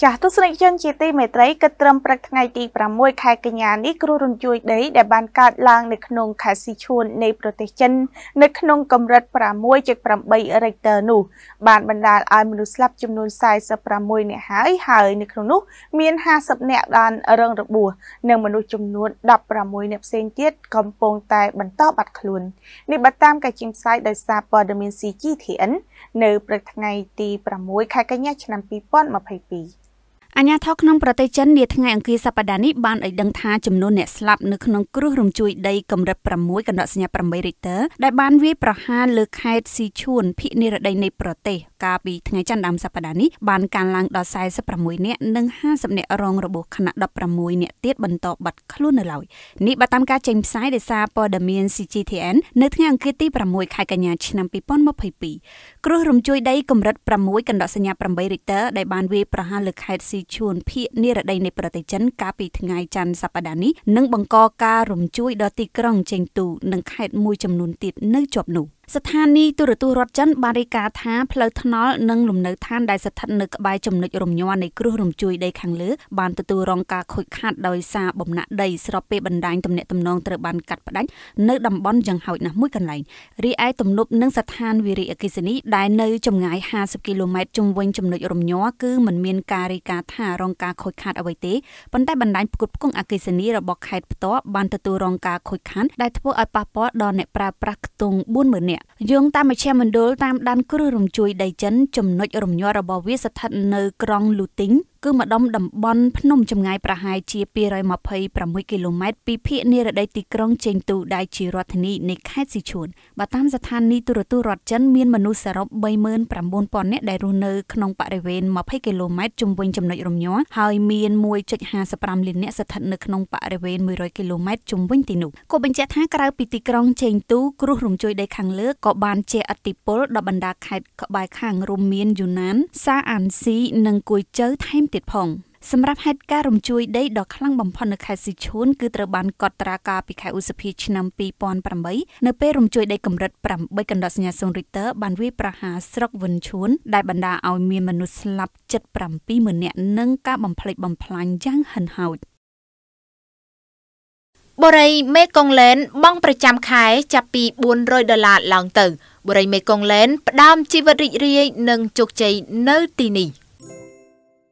ចាស់ទស្សនិកជនជាទីមេត្រីគិតត្រឹមព្រឹកថ្ងៃទី6ខែកញ្ញានេះគ្រោះរញ្ជួយដីដែលបានកើតឡើងនៅក្នុងខេត្តស៊ីឈួននៃប្រទេសចិននៅក្នុងកម្រិត6.8 Richter នោះបានបណ្ដាលឲ្យមនុស្សស្លាប់ចំនួន46នាក់ហើយហើយនៅក្នុងនោះមាន50នាក់បានរងរបួសនិងមនុស្សចំនួន16នាក់ផ្សេងទៀតកំពុងតែបន្តបាត់ខ្លួននេះបើតាមការជាងផ្សាយដោយសារព័ត៌មាន CGTN នៅព្រឹកថ្ងៃទី6ខែកញ្ញាឆ្នាំ2022អាញាធរក្នុងប្រទេសចិននាថ្ងៃអង្គារសប្តាហ៍នេះបានឲ្យដឹងថាចំនួនអ្នកស្លាប់នៅក្នុងគ្រោះរំជួយដីកម្រិត6កណ្ដកសញ្ញា8រិកទ័រដែលបានវាយប្រហារលើខេត្តស៊ីឈួនភូមិនិរដីនៃប្រទេស កាលពីថ្ងៃច័ន្ទដើមសប្តាហ៍នេះបានកើនឡើងដល់46នាក់និង50នាក់រងរបួសខណៈ16នាក់ទៀតបន្តបាត់ខ្លួននៅឡើយនេះបើតាមការចេញផ្សាយដោយសារព័ត៌មាន CGTN នៅថ្ងៃអង្គារទី6ខែកញ្ញាឆ្នាំ2022គ្រោះរំជួយដីកម្រិត6កណ្ដកសញ្ញា8រិកទ័រដែលបានវាយប្រហារលើខេត្តស៊ីឈួនភៀកនិរដីនៃប្រទេសចិនកាលពីថ្ងៃច័ន្ទសប្តាហ៍នេះនឹងបង្កការរំជួយដល់ទីក្រុងចេងទូនិងខេត្តមួយចំនួនទៀតនៅជាប់នោះ។ស្ថានីយទូរទស្សន៍រដ្ឋចិនបានរាយការណ៍ថាផ្លូវថ្នល់និងលំនៅឋានដែលស្ថិតនៅក្បែរចំណុចរំញ័រនៃគ្រោះរំជួយដីខាងលើបានទទួលរងការខូចខាតដោយសារបំណាក់ដីស្របពេលបណ្ដាញទំនាក់ទំនងត្រូវបានកាត់ផ្ដាច់នៅតំបន់យ៉ាងហោចណាស់មួយកន្លែងរីឯទំនប់និងស្ថានវិរិយអគិសនីដែលនៅចម្ងាយ50គីឡូម៉ែត្រជុំវិញចំណុចរំញ័រគឺមិនមានការរាយការណ៍ថារងការខូចខាតអ្វីទេប៉ុន្តែបណ្ដាញផ្គត់ផ្គង់អគិសនីរបស់ខេត្តផ្ទាល់បានទទួលរងការខូចខាតដែលធ្វើឲ្យប៉ះពាល់ដល់អ្នកប្រើប្រាស់ខ្ទង់40000នាក់យើងតាមមជ្ឈមណ្ឌលតាមដានគ្រឹះរំជួយដីចិនចំណុចរំញ័ររបស់វាស្ថិតនៅក្រុងលូទីងគឺម្ដុំតំបន់ភ្នំចម្ងាយប្រហែលជា226គីឡូម៉ែត្រពីភាគនិរតីទីក្រុងចេងទូដែលជារដ្ឋធានីនៃខេត្តស៊ីឈួនបើតាមស្ថានីយទូរទស្សន៍រដ្ឋចិនមានមនុស្សសរុប39000នាក់ដែលរស់នៅក្នុងបរិវេណ20គីឡូម៉ែត្រជុំវិញចំណុចរំញ័រហើយមាន1.55លាននាក់ស្ថិតនៅក្នុងបរិវេណ100គីឡូម៉ែត្រជុំវិញទីនោះគូបញ្ជាក់ថាក្រៅពីទីក្រុងចេងទូគ្រោះរំជួយដីខាងលើក៏បានជាឥទ្ធិពលដល់បណ្ដាខេត្តក្បែរខាងរួមមានយូណានសាអានស៊ីនិងគួយជើថែមទៀតផង សម្រាប់ហេតុការណ៍រំជួយដីដ៏ខ្លាំងបំផុតនៅខេត្តស៊ីឈូនគឺត្រូវបាន កត់ត្រាការពីខែឧសភាឆ្នាំ2008នៅពេលរំជួយដីកម្រិត8កណ្ដោសញ្ញា0រីតើបានវាយប្រហារស្រុកវិនឈួនដែលបណ្ដាឲ្យមានមនុស្សស្លាប់ជិត70000នាក់និងការបំផ្លិចបំផ្លាញយ៉ាងហិនហោចបរិយមេកុងឡែន បង់ប្រចាំខែចាប់ពី400ដុល្លារឡើងទៅបរិយមេកុងឡែនផ្ដើមជីវិតរីករាយ និងជោគជ័យនៅទីនេះ។